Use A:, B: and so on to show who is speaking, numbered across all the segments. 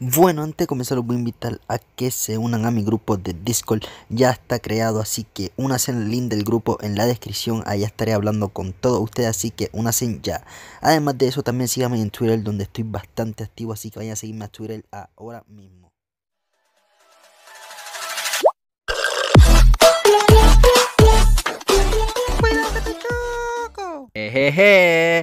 A: Bueno, antes de comenzar los voy a invitar a que se unan a mi grupo de Discord. Ya está creado, así que unas en el link del grupo en la descripción. Allá estaré hablando con todos ustedes, así que unas ya. Además de eso, también síganme en Twitter, donde estoy bastante activo, así que vayan a seguirme a Twitter ahora mismo.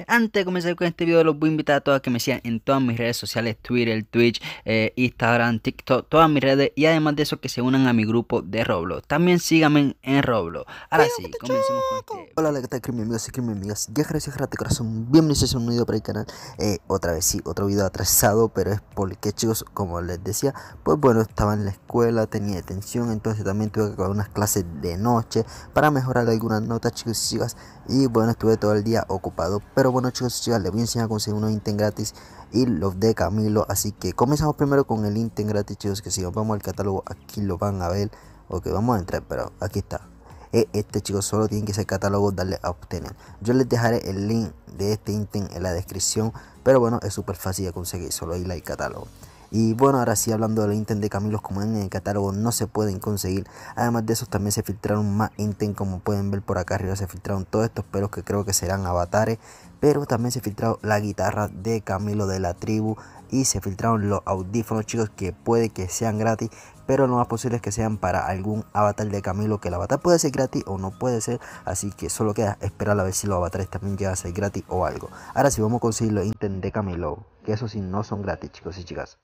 B: Antes de comenzar con este video, los voy a invitar a todos que me sigan en todas mis redes sociales: Twitter, Twitch, eh, Instagram, TikTok, todas mis redes. Y además de eso, que se unan a mi grupo de Roblox. También síganme en Roblox. Ahora sí, comencemos con este. Hola, hola, ¿qué tal, crimen amigos y crimen amigas?
A: Ya corazón. Bienvenidos a un video para el canal. Eh, otra vez, sí, otro video atrasado, pero es porque, chicos, como les decía, pues bueno, estaba en la escuela, tenía detención, entonces también tuve que acabar unas clases de noche para mejorar algunas notas, chicos y chicas. Y bueno, estuve todo el día ocupado. Pero bueno chicos, ya les voy a enseñar a conseguir unos intent gratis y los de Camilo. Así que comenzamos primero con el intent gratis chicos, que si nos vamos al catálogo aquí lo van a ver. o que vamos a entrar, pero aquí está. Eh, este chico solo tiene que ser catálogo, darle a obtener. Yo les dejaré el link de este intent en la descripción. Pero bueno, es súper fácil de conseguir, solo ir al catálogo. Y bueno, ahora sí hablando de del intent de Camilo, como en el catálogo no se pueden conseguir. Además de esos también se filtraron más intentos como pueden ver por acá arriba se filtraron todos estos pelos que creo que serán avatares. Pero también se filtraron la guitarra de Camilo de la tribu y se filtraron los audífonos chicos que puede que sean gratis pero lo más posible es que sean para algún avatar de Camilo que el avatar puede ser gratis o no puede ser así que solo queda esperar a ver si los avatares también llegan a ser
B: gratis o algo ahora sí vamos a conseguir los intent de Camilo que eso sí no son gratis chicos y chicas